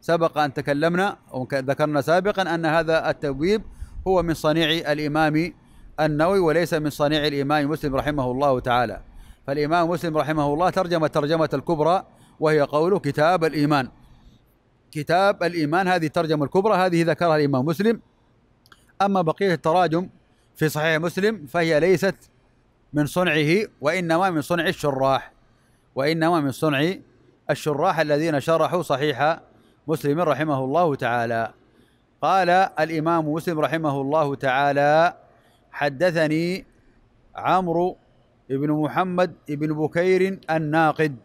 سبق أن تكلمنا وذكرنا سابقا أن هذا التبويب هو من صنيع الإمام النووي وليس من صنيع الإمام مسلم رحمه الله تعالى فالإمام مسلم رحمه الله ترجم ترجمة الكبرى وهي قوله كتاب الإيمان كتاب الإيمان هذه الترجمة الكبرى هذه ذكرها الإمام مسلم أما بقية التراجم في صحيح مسلم فهي ليست من صنعه وإنما من صنع الشراح وإنما من صنع الشراح الذين شرحوا صحيح مسلم رحمه الله تعالى قال الإمام مسلم رحمه الله تعالى حدثني عمرو بن محمد بن بكير الناقد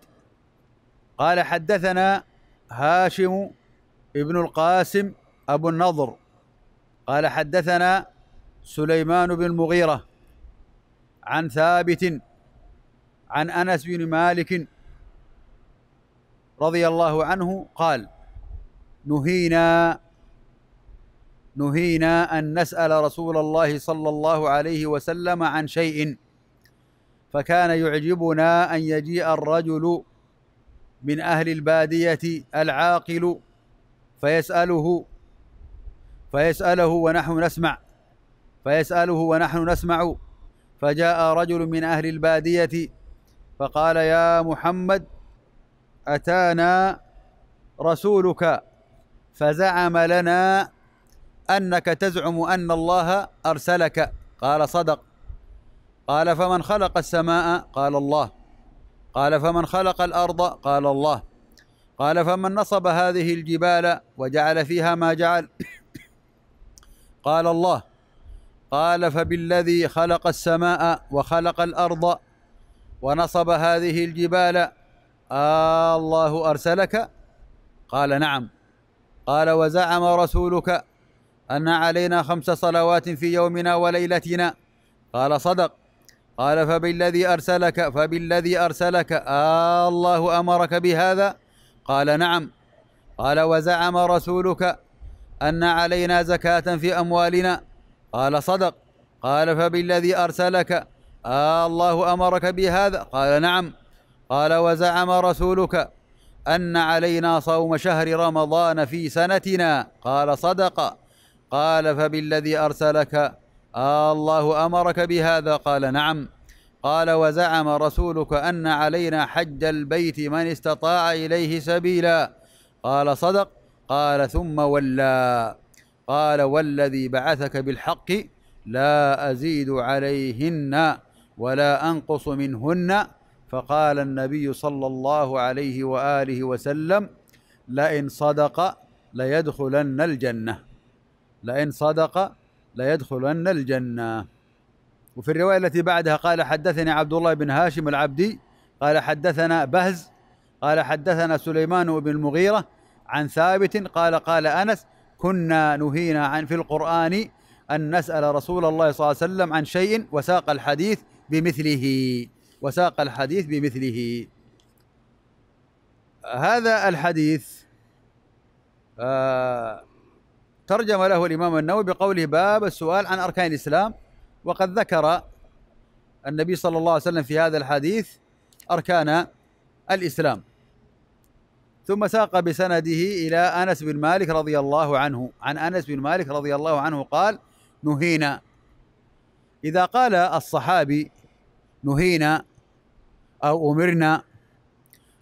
قال حدثنا هاشم ابن القاسم أبو النضر قال حدثنا سليمان بن المغيرة عن ثابت عن أنس بن مالك رضي الله عنه قال نهينا نهينا أن نسأل رسول الله صلى الله عليه وسلم عن شيء فكان يعجبنا أن يجيء الرجل من أهل البادية العاقل فيسأله فيسأله ونحن نسمع فيسأله ونحن نسمع فجاء رجل من أهل البادية فقال يا محمد أتانا رسولك فزعم لنا أنك تزعم أن الله أرسلك قال صدق قال فمن خلق السماء قال الله قال فمن خلق الارض قال الله قال فمن نصب هذه الجبال وجعل فيها ما جعل قال الله قال فبالذي خلق السماء وخلق الارض ونصب هذه الجبال آه الله ارسلك قال نعم قال وزعم رسولك ان علينا خمس صلوات في يومنا وليلتنا قال صدق قال فبالذي أرسلك فبالذي أرسلك آه الله أمرك بهذا قال نعم قال وزعم رسولك أن علينا زكاة في أموالنا قال صدق قال فبالذي أرسلك آه الله أمرك بهذا قال نعم قال وزعم رسولك أن علينا صوم شهر رمضان في سنتنا قال صدق قال فبالذي أرسلك الله امرك بهذا قال نعم قال وزعم رسولك ان علينا حج البيت من استطاع اليه سبيلا قال صدق قال ثم ولى قال والذي بعثك بالحق لا ازيد عليهن ولا انقص منهن فقال النبي صلى الله عليه واله وسلم لئن صدق ليدخلن الجنه لئن صدق ليدخلن الجنة وفي الرواية التي بعدها قال حدثني عبد الله بن هاشم العبدي قال حدثنا بهز قال حدثنا سليمان بن المغيرة عن ثابت قال قال أنس كنا نهينا عن في القرآن أن نسأل رسول الله صلى الله عليه وسلم عن شيء وساق الحديث بمثله وساق الحديث بمثله هذا الحديث آه ترجم له الإمام النووي بقوله باب السؤال عن أركان الإسلام وقد ذكر النبي صلى الله عليه وسلم في هذا الحديث أركان الإسلام ثم ساق بسنده إلى أنس بن مالك رضي الله عنه عن أنس بن مالك رضي الله عنه قال نهينا إذا قال الصحابي نهينا أو أمرنا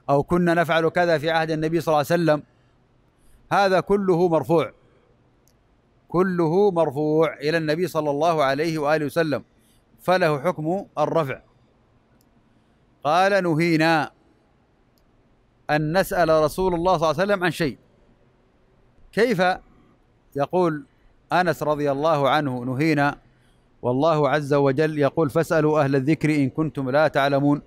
أو كنا نفعل كذا في عهد النبي صلى الله عليه وسلم هذا كله مرفوع كله مرفوع إلى النبي صلى الله عليه وآله وسلم فله حكم الرفع قال نهينا أن نسأل رسول الله صلى الله عليه وسلم عن شيء كيف يقول أنس رضي الله عنه نهينا والله عز وجل يقول فاسألوا أهل الذكر إن كنتم لا تعلمون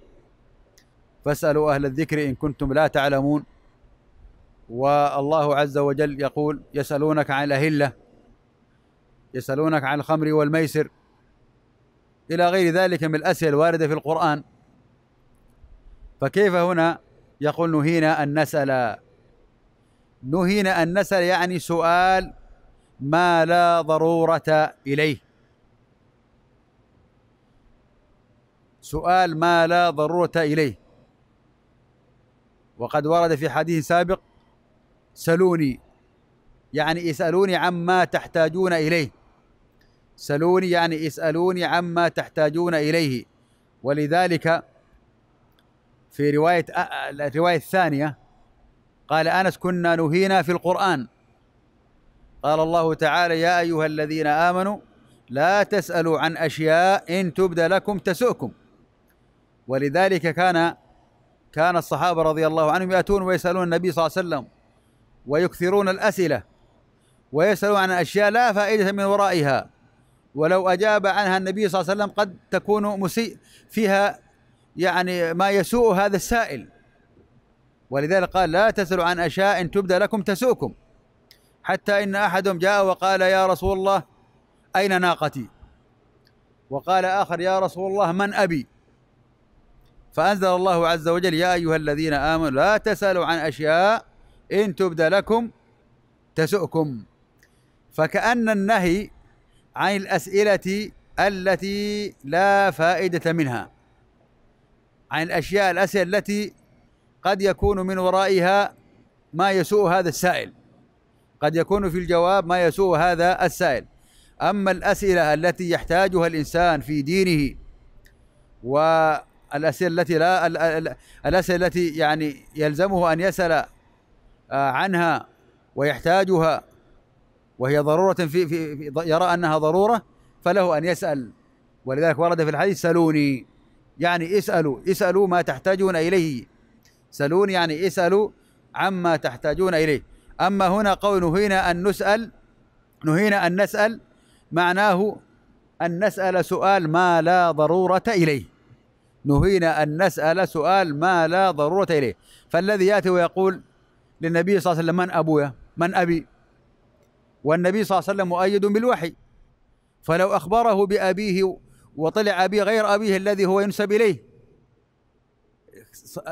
فاسألوا أهل الذكر إن كنتم لا تعلمون والله عز وجل يقول يسألونك عن الأهلة يسألونك عن الخمر والميسر إلى غير ذلك من الأسئلة الواردة في القرآن فكيف هنا يقول نهينا أن نسأل نهينا أن نسأل يعني سؤال ما لا ضرورة إليه سؤال ما لا ضرورة إليه وقد ورد في حديث سابق سلوني يعني اسألوني عما تحتاجون إليه سلوني يعني اسألوني عما تحتاجون إليه ولذلك في رواية الرواية الثانية قال أنس كنا نهينا في القرآن قال الله تعالى يا أيها الذين آمنوا لا تسألوا عن أشياء إن تبد لكم تسؤكم ولذلك كان كان الصحابة رضي الله عنهم يأتون ويسألون النبي صلى الله عليه وسلم ويكثرون الأسئلة ويسألون عن أشياء لا فائدة من ورائها ولو أجاب عنها النبي صلى الله عليه وسلم قد تكون مسيء فيها يعني ما يسوء هذا السائل ولذلك قال لا تسألوا عن أشياء تبدى لكم تسوءكم حتى إن أحدهم جاء وقال يا رسول الله أين ناقتي وقال آخر يا رسول الله من أبي فأنزل الله عز وجل يا أيها الذين آمنوا لا تسألوا عن أشياء إن تبدى لكم تسؤكم فكأن النهي عن الأسئلة التي لا فائدة منها عن الأشياء الأسئلة التي قد يكون من ورائها ما يسوء هذا السائل قد يكون في الجواب ما يسوء هذا السائل أما الأسئلة التي يحتاجها الإنسان في دينه والأسئلة التي لا الأسئلة التي يعني يلزمه أن يسأل آه، عنها ويحتاجها وهي ضرورة في, في يرى أنها ضرورة فله أن يسأل ولذلك ورد في الحديث سلوني يعني اسألوا اسألوا ما تحتاجون إليه سلوني يعني اسألوا عما تحتاجون إليه أما هنا قول نهينا أن نسأل نهينا أن نسأل معناه أن نسأل سؤال ما لا ضرورة إليه نهينا أن نسأل سؤال ما لا ضرورة إليه فالذي يأتي ويقول للنبي صلى الله عليه وسلم من أبويا من أبي والنبي صلى الله عليه وسلم مؤيد بالوحي فلو أخبره بأبيه وطلع أبي غير أبيه الذي هو ينسب إليه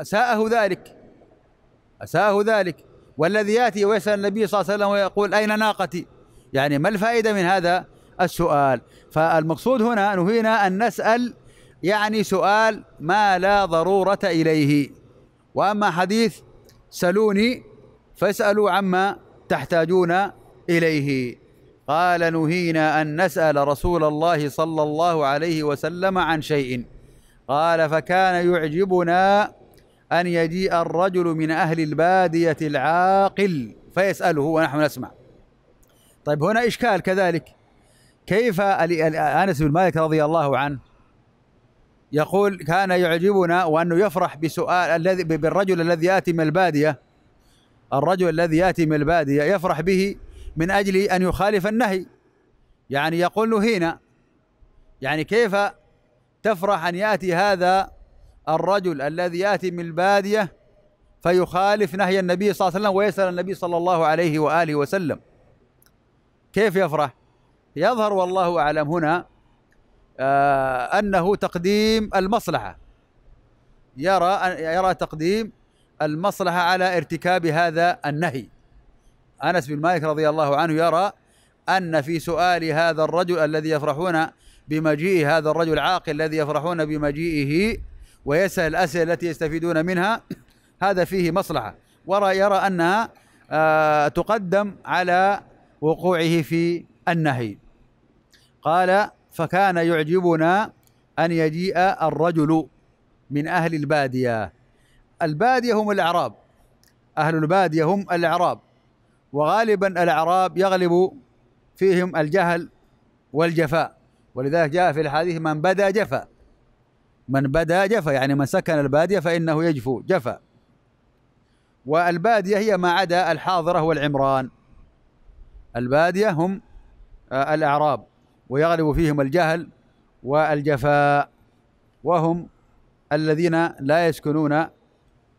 ساءه ذلك ساءه ذلك والذي يأتي ويسأل النبي صلى الله عليه وسلم ويقول أين ناقتي يعني ما الفائدة من هذا السؤال فالمقصود هنا نهينا أن نسأل يعني سؤال ما لا ضرورة إليه وأما حديث سلوني فاسألوا عما تحتاجون إليه قال نهينا أن نسأل رسول الله صلى الله عليه وسلم عن شيء قال فكان يعجبنا أن يجيء الرجل من أهل البادية العاقل فيسأله ونحن نسمع طيب هنا إشكال كذلك كيف أنس بن مالك رضي الله عنه يقول كان يعجبنا وأنه يفرح بسؤال الذي بالرجل الذي يأتي من البادية الرجل الذي يأتي من البادية يفرح به من أجل أن يخالف النهي يعني يقول له هنا يعني كيف تفرح أن يأتي هذا الرجل الذي يأتي من البادية فيخالف نهي النبي صلى الله عليه وسلم ويسأل النبي صلى الله عليه وآله وسلم كيف يفرح يظهر والله أعلم هنا آه أنه تقديم المصلحة يرى يرى تقديم المصلحة على ارتكاب هذا النهي انس بن مالك رضي الله عنه يرى ان في سؤال هذا الرجل الذي يفرحون بمجيء هذا الرجل العاقل الذي يفرحون بمجيئه ويسال الاسئله التي يستفيدون منها هذا فيه مصلحه ورى يرى انها آه، تقدم على وقوعه في النهي قال فكان يعجبنا ان يجيء الرجل من اهل الباديه الباديه هم الاعراب اهل الباديه هم الاعراب وغالبا الأعراب يغلب فيهم الجهل والجفاء ولذلك جاء في الحديث من بدا جفا من بدا جفا يعني من سكن البادية فإنه يجفو جفا والبادية هي ما عدا الحاضرة والعمران البادية هم آه، الأعراب ويغلب فيهم الجهل والجفاء وهم الذين لا يسكنون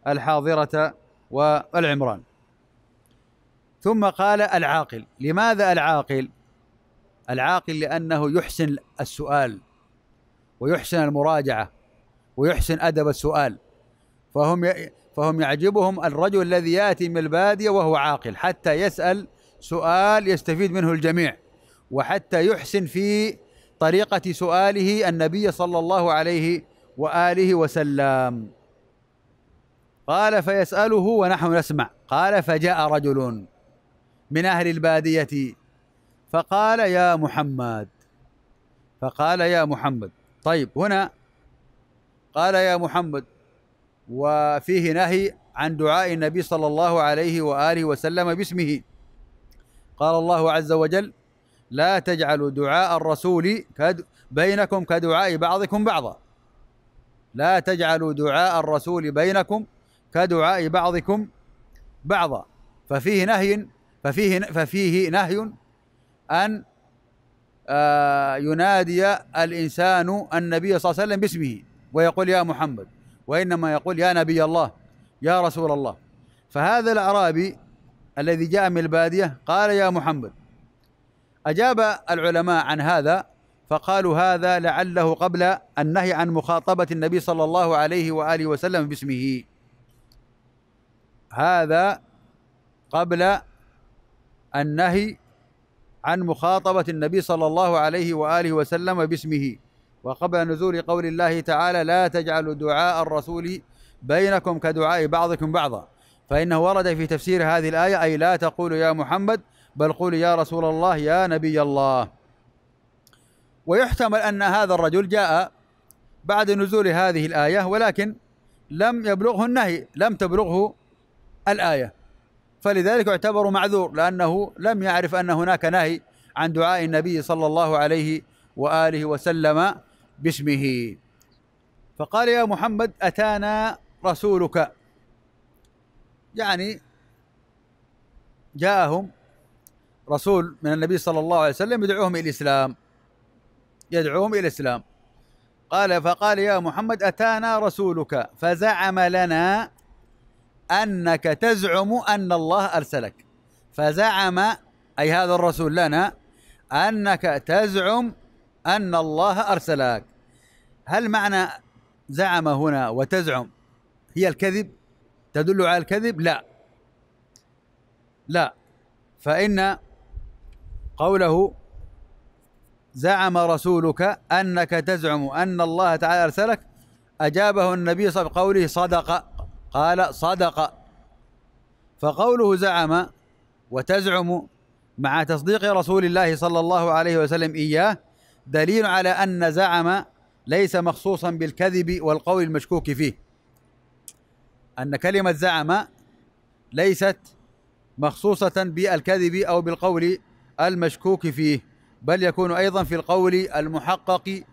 الحاضرة والعمران ثم قال العاقل لماذا العاقل العاقل لانه يحسن السؤال ويحسن المراجعه ويحسن ادب السؤال فهم ي... فهم يعجبهم الرجل الذي ياتي من الباديه وهو عاقل حتى يسال سؤال يستفيد منه الجميع وحتى يحسن في طريقه سؤاله النبي صلى الله عليه واله وسلم قال فيساله ونحن نسمع قال فجاء رجل من أهل البادية فقال يا محمد فقال يا محمد طيب هنا قال يا محمد وفيه نهي عن دعاء النبي صلى الله عليه وآله وسلم باسمه قال الله عز وجل لا تجعلوا دعاء الرسول بينكم كدعاء بعضكم بعضا لا تجعلوا دعاء الرسول بينكم كدعاء بعضكم بعضا ففيه نهي ففيه ففيه نهي أن آه، ينادي الإنسان النبي صلى الله عليه وسلم باسمه ويقول يا محمد وإنما يقول يا نبي الله يا رسول الله فهذا الأعرابي الذي جاء من البادية قال يا محمد أجاب العلماء عن هذا فقالوا هذا لعله قبل النهي عن مخاطبة النبي صلى الله عليه وآله وسلم باسمه هذا قبل النهي عن مخاطبة النبي صلى الله عليه وآله وسلم باسمه وقبل نزول قول الله تعالى لا تجعلوا دعاء الرسول بينكم كدعاء بعضكم بعضا فإنه ورد في تفسير هذه الآية أي لا تقولوا يا محمد بل قولوا يا رسول الله يا نبي الله ويحتمل أن هذا الرجل جاء بعد نزول هذه الآية ولكن لم يبلغه النهي لم تبلغه الآية فلذلك اعتبر معذور لأنه لم يعرف أن هناك نهي عن دعاء النبي صلى الله عليه وآله وسلم باسمه فقال يا محمد أتانا رسولك يعني جاءهم رسول من النبي صلى الله عليه وسلم يدعوهم الى الاسلام يدعوهم الى الاسلام قال فقال يا محمد اتانا رسولك فزعم لنا أنك تزعم أن الله أرسلك فزعم أي هذا الرسول لنا أنك تزعم أن الله أرسلك هل معنى زعم هنا وتزعم هي الكذب تدل على الكذب لا لا فإن قوله زعم رسولك أنك تزعم أن الله تعالى أرسلك أجابه النبي صلى الله عليه وسلم بقوله صدق قال صدق فقوله زعم وتزعم مع تصديق رسول الله صلى الله عليه وسلم اياه دليل على ان زعم ليس مخصوصا بالكذب والقول المشكوك فيه ان كلمه زعم ليست مخصوصه بالكذب او بالقول المشكوك فيه بل يكون ايضا في القول المحقق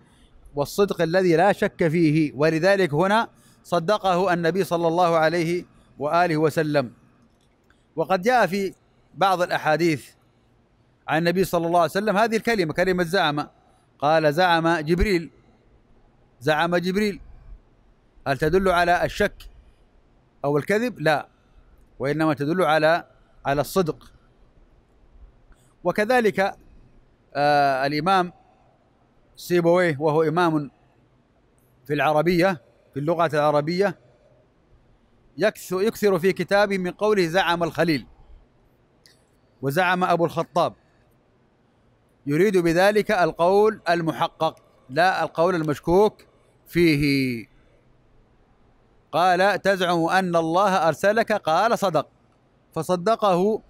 والصدق الذي لا شك فيه ولذلك هنا صدقه النبي صلى الله عليه واله وسلم وقد جاء في بعض الاحاديث عن النبي صلى الله عليه وسلم هذه الكلمه كلمه زعم قال زعم جبريل زعم جبريل هل تدل على الشك او الكذب؟ لا وانما تدل على على الصدق وكذلك آه الامام سيبويه وهو امام في العربيه في اللغة العربية يكثر في كتابه من قوله زعم الخليل وزعم أبو الخطاب يريد بذلك القول المحقق لا القول المشكوك فيه قال تزعم أن الله أرسلك قال صدق فصدقه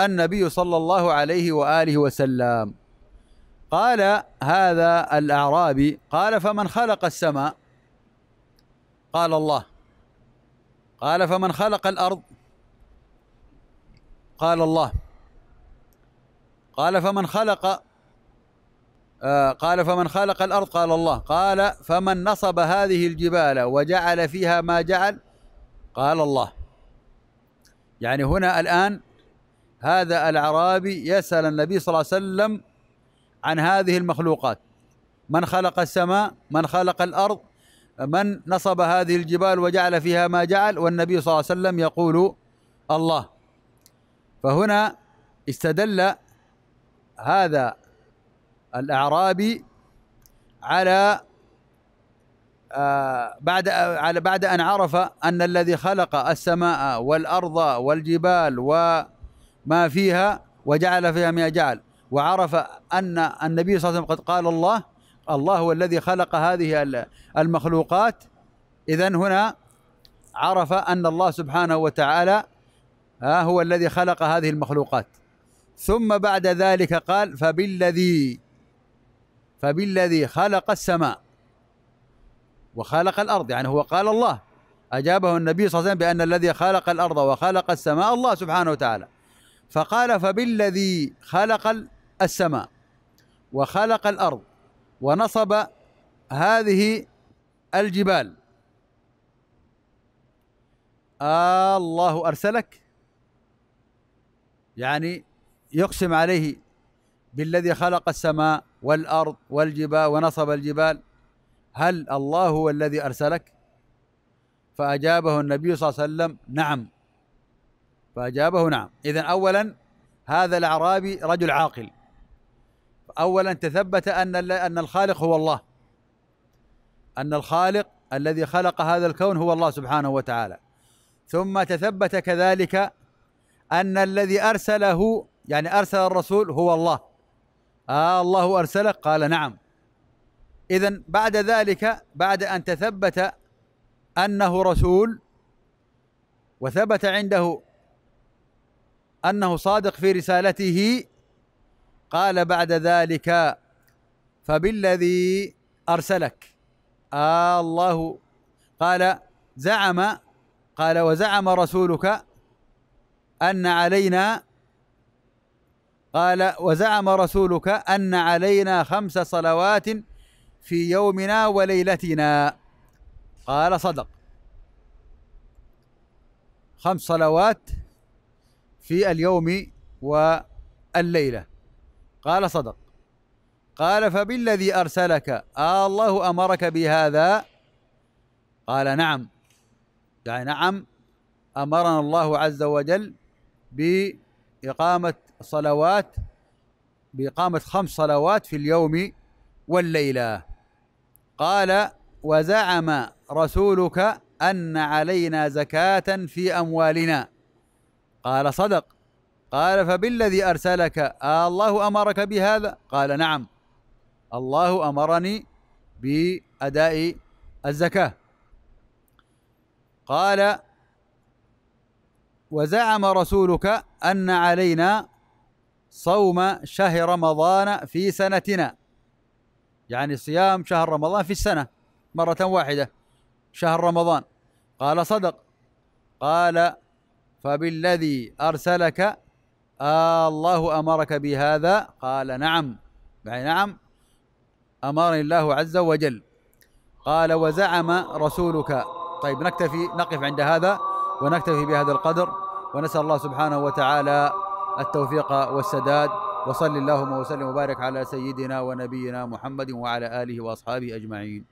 النبي صلى الله عليه وآله وسلم قال هذا الأعرابي قال فمن خلق السماء قال الله قال فمن خلق الارض قال الله قال فمن خلق آه قال فمن خلق الارض قال الله قال فمن نصب هذه الجبال وجعل فيها ما جعل قال الله يعني هنا الان هذا الاعرابي يسال النبي صلى الله عليه وسلم عن هذه المخلوقات من خلق السماء من خلق الارض من نصب هذه الجبال وجعل فيها ما جعل والنبي صلى الله عليه وسلم يقول الله فهنا استدل هذا الأعرابي على آه، بعد على بعد أن عرف أن الذي خلق السماء والأرض والجبال وما فيها وجعل فيها ما جعل وعرف أن النبي صلى الله عليه وسلم قد قال الله الله هو الذي خلق هذه المخلوقات إذا هنا عرف أن الله سبحانه وتعالى هو الذي خلق هذه المخلوقات ثم بعد ذلك قال فبالذي فبالذي خلق السماء وخلق الأرض يعني هو قال الله أجابه النبي صلى الله عليه وسلم بأن الذي خلق الأرض وخلق السماء الله سبحانه وتعالى فقال فبالذي خلق السماء وخلق الأرض ونصب هذه الجبال آه الله أرسلك يعني يقسم عليه بالذي خلق السماء والأرض والجبال ونصب الجبال هل الله هو الذي أرسلك فأجابه النبي صلى الله عليه وسلم نعم فأجابه نعم إذا أولا هذا الأعرابي رجل عاقل اولا تثبت ان ان الخالق هو الله ان الخالق الذي خلق هذا الكون هو الله سبحانه وتعالى ثم تثبت كذلك ان الذي ارسله يعني ارسل الرسول هو الله آه الله ارسلك قال نعم اذا بعد ذلك بعد ان تثبت انه رسول وثبت عنده انه صادق في رسالته قال بعد ذلك فبالذي ارسلك آه الله قال زعم قال وزعم رسولك ان علينا قال وزعم رسولك ان علينا خمس صلوات في يومنا وليلتنا قال صدق خمس صلوات في اليوم والليله قال صدق قال فبالذي أرسلك آه الله أمرك بهذا قال نعم يعني نعم أمرنا الله عز وجل بإقامة صلوات بإقامة خمس صلوات في اليوم والليلة قال وزعم رسولك أن علينا زكاة في أموالنا قال صدق قال فبالذي ارسلك آه الله امرك بهذا قال نعم الله امرني باداء الزكاه قال وزعم رسولك ان علينا صوم شهر رمضان في سنتنا يعني صيام شهر رمضان في السنه مره واحده شهر رمضان قال صدق قال فبالذي ارسلك آه الله امرك بهذا قال نعم يعني نعم امرني الله عز وجل قال وزعم رسولك طيب نكتفي نقف عند هذا ونكتفي بهذا القدر ونسال الله سبحانه وتعالى التوفيق والسداد وصلي اللهم وسلم وبارك على سيدنا ونبينا محمد وعلى اله واصحابه اجمعين